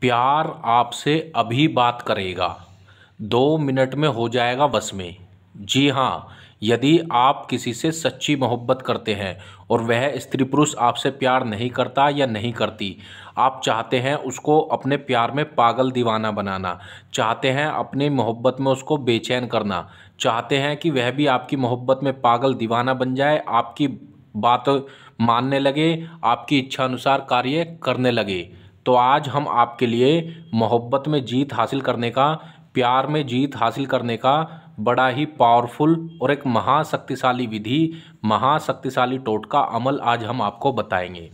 प्यार आपसे अभी बात करेगा दो मिनट में हो जाएगा बस में जी हाँ यदि आप किसी से सच्ची मोहब्बत करते हैं और वह स्त्री पुरुष आपसे प्यार नहीं करता या नहीं करती आप चाहते हैं उसको अपने प्यार में पागल दीवाना बनाना चाहते हैं अपनी मोहब्बत में उसको बेचैन करना चाहते हैं कि वह भी आपकी मोहब्बत में पागल दीवाना बन जाए आपकी बात मानने लगे आपकी इच्छा अनुसार कार्य करने लगे तो आज हम आपके लिए मोहब्बत में जीत हासिल करने का प्यार में जीत हासिल करने का बड़ा ही पावरफुल और एक महाशक्तिशाली विधि महाशक्तिशाली टोटका अमल आज हम आपको बताएंगे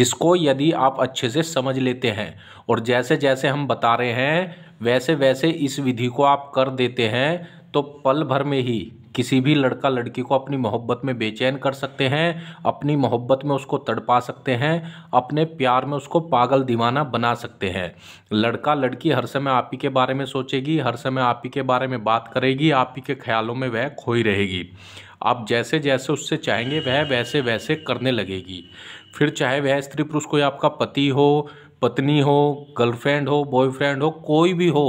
जिसको यदि आप अच्छे से समझ लेते हैं और जैसे जैसे हम बता रहे हैं वैसे वैसे इस विधि को आप कर देते हैं तो पल भर में ही किसी भी लड़का लड़की को अपनी मोहब्बत में बेचैन कर सकते हैं अपनी मोहब्बत में उसको तड़पा सकते हैं अपने प्यार में उसको पागल दीवाना बना सकते हैं लड़का लड़की हर समय आप ही के बारे में सोचेगी हर समय आप ही के बारे में बात करेगी आप ही के ख्यालों में वह खोई रहेगी आप जैसे जैसे उससे चाहेंगे वह वैसे वैसे करने लगेगी फिर चाहे वह स्त्री पुरुष कोई आपका पति हो पत्नी हो गर्लफ्रेंड हो बॉयफ्रेंड हो कोई भी हो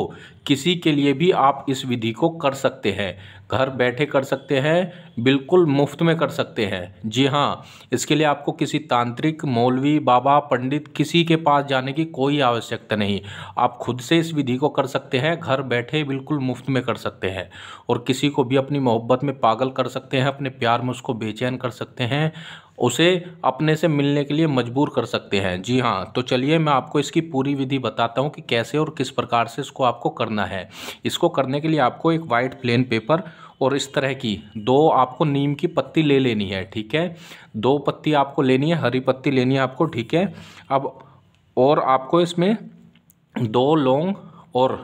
किसी के लिए भी आप इस विधि को कर सकते हैं घर बैठे कर सकते हैं बिल्कुल मुफ्त में कर सकते हैं जी हाँ इसके लिए आपको किसी तांत्रिक मौलवी बाबा पंडित किसी के पास जाने की कोई आवश्यकता नहीं आप खुद से इस विधि को कर सकते हैं घर बैठे बिल्कुल मुफ्त में कर सकते हैं और किसी को भी अपनी मोहब्बत में पागल कर सकते हैं अपने प्यार में उसको बेचैन कर सकते हैं उसे अपने से मिलने के लिए मजबूर कर सकते हैं जी हाँ तो चलिए मैं आपको इसकी पूरी विधि बताता हूँ कि कैसे और किस प्रकार से इसको आपको करना है इसको करने के लिए आपको एक वाइट प्लेन पेपर और इस तरह की दो आपको नीम की पत्ती ले लेनी है ठीक है दो पत्ती आपको लेनी है हरी पत्ती लेनी है आपको ठीक है अब और आपको इसमें दो लौंग और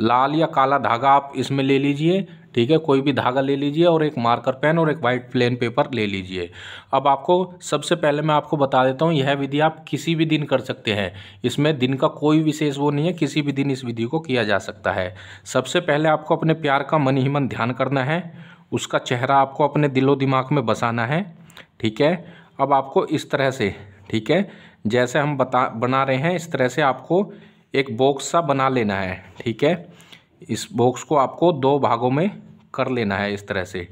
लाल या काला धागा आप इसमें ले लीजिए ठीक है कोई भी धागा ले लीजिए और एक मार्कर पेन और एक वाइट प्लेन पेपर ले लीजिए अब आपको सबसे पहले मैं आपको बता देता हूँ यह विधि आप किसी भी दिन कर सकते हैं इसमें दिन का कोई विशेष वो नहीं है किसी भी दिन इस विधि को किया जा सकता है सबसे पहले आपको अपने प्यार का मन ही मन ध्यान करना है उसका चेहरा आपको अपने दिलो दिमाग में बसाना है ठीक है अब आपको इस तरह से ठीक है जैसे हम बता बना रहे हैं इस तरह से आपको एक बॉक्स सा बना लेना है ठीक है इस बॉक्स को आपको दो भागों में कर लेना है इस तरह से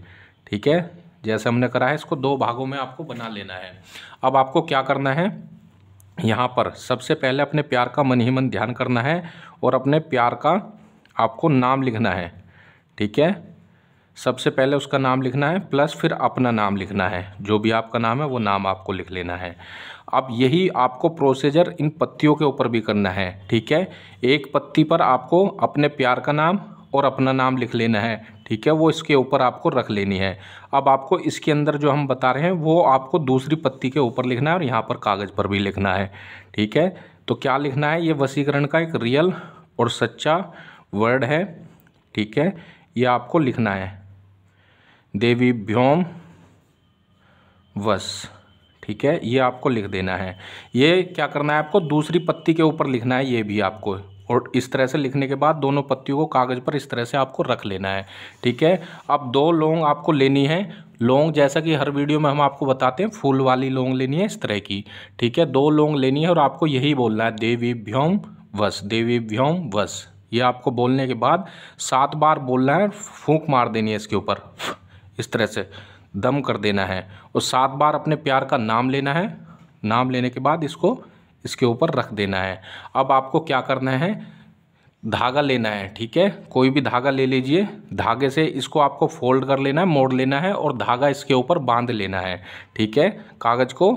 ठीक है जैसे हमने करा है इसको दो भागों में आपको बना लेना है अब आपको क्या करना है यहाँ पर सबसे पहले अपने प्यार का मन ही मन ध्यान करना है और अपने प्यार का आपको नाम लिखना है ठीक है सबसे पहले उसका नाम लिखना है प्लस फिर अपना नाम लिखना है जो भी आपका नाम है वो नाम आपको लिख लेना है अब यही आपको प्रोसीजर इन पत्तियों के ऊपर भी करना है ठीक है एक पत्ती पर आपको अपने प्यार का नाम और अपना नाम लिख लेना है ठीक है वो इसके ऊपर आपको रख लेनी है अब आपको इसके अंदर जो हम बता रहे हैं वो आपको दूसरी पत्ती के ऊपर लिखना है और यहाँ पर कागज़ पर भी लिखना है ठीक है तो क्या लिखना है ये वसीकरण का एक रियल और सच्चा वर्ड है ठीक है ये आपको लिखना है देवी भ्योम वस ठीक है ये आपको लिख देना है ये क्या करना है आपको दूसरी पत्ती के ऊपर लिखना है ये भी आपको और इस तरह से लिखने के बाद दोनों पत्तियों को कागज़ पर इस तरह से आपको रख लेना है ठीक है अब दो लोंग आपको लेनी है लोंग जैसा कि हर वीडियो में हम आपको बताते हैं फूल वाली लोंग लेनी है इस तरह की ठीक है दो लोंग लेनी है और आपको यही बोलना है देवी भ्योम वस देवी भ्योम वस ये आपको बोलने के बाद सात बार बोलना है फूंक मार देनी है इसके ऊपर इस तरह से दम कर देना है और सात बार अपने प्यार का नाम लेना है नाम लेने के बाद इसको इसके ऊपर रख देना है अब आपको क्या करना है धागा लेना है ठीक है कोई भी धागा ले लीजिए धागे से इसको आपको फोल्ड कर लेना है मोड़ लेना है और धागा इसके ऊपर बांध लेना है ठीक है कागज़ को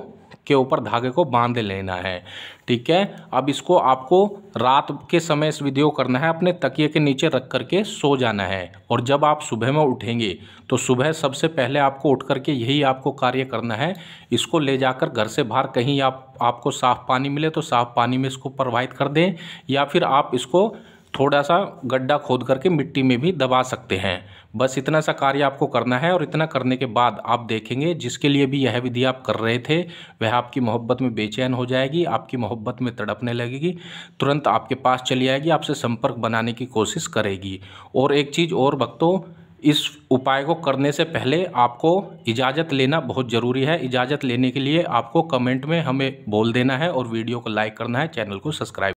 के ऊपर धागे को बांध लेना है ठीक है अब इसको आपको रात के समय इस वीडियो करना है अपने तकिए के नीचे रख करके सो जाना है और जब आप सुबह में उठेंगे तो सुबह सबसे पहले आपको उठ करके यही आपको कार्य करना है इसको ले जाकर घर से बाहर कहीं आप आपको साफ़ पानी मिले तो साफ़ पानी में इसको प्रवाहित कर दें या फिर आप इसको थोड़ा सा गड्ढा खोद करके मिट्टी में भी दबा सकते हैं बस इतना सा कार्य आपको करना है और इतना करने के बाद आप देखेंगे जिसके लिए भी यह विधि आप कर रहे थे वह आपकी मोहब्बत में बेचैन हो जाएगी आपकी मोहब्बत में तड़पने लगेगी तुरंत आपके पास चली आएगी आपसे संपर्क बनाने की कोशिश करेगी और एक चीज़ और भक्तों इस उपाय को करने से पहले आपको इजाज़त लेना बहुत ज़रूरी है इजाज़त लेने के लिए आपको कमेंट में हमें बोल देना है और वीडियो को लाइक करना है चैनल को सब्सक्राइब